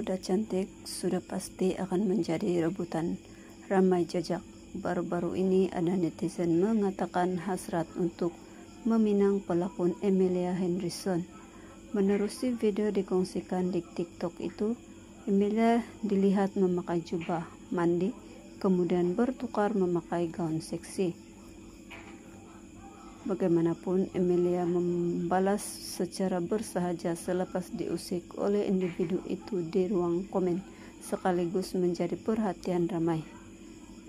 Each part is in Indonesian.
udah cantik, sudah pasti akan menjadi rebutan ramai jejak. Baru-baru ini ada netizen mengatakan hasrat untuk meminang pelakon Emilia Henderson. Menerusi video dikongsikan di TikTok itu, Emilia dilihat memakai jubah mandi, kemudian bertukar memakai gaun seksi. Bagaimanapun, Emilia membalas secara bersahaja selepas diusik oleh individu itu di ruang komen, sekaligus menjadi perhatian ramai.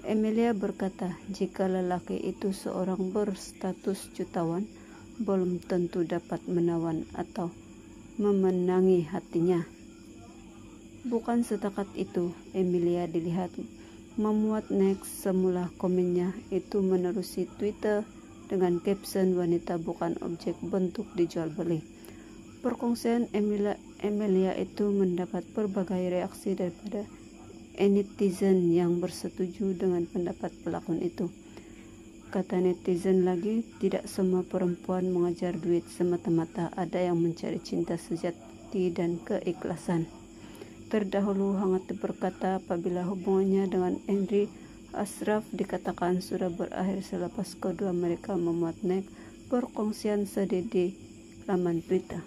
Emilia berkata, jika lelaki itu seorang berstatus jutawan, belum tentu dapat menawan atau memenangi hatinya. Bukan setakat itu, Emilia dilihat memuat next semula komennya itu menerusi Twitter dengan caption wanita bukan objek bentuk dijual beli. Perkongsian Emilia, Emilia itu mendapat berbagai reaksi daripada netizen yang bersetuju dengan pendapat pelakon itu. Kata netizen lagi, tidak semua perempuan mengajar duit semata-mata, ada yang mencari cinta sejati dan keikhlasan. Terdahulu hangat berkata apabila hubungannya dengan Henry Asraf dikatakan sudah berakhir selepas kedua mereka memuat naik perkongsian sedih di Laman Twitter.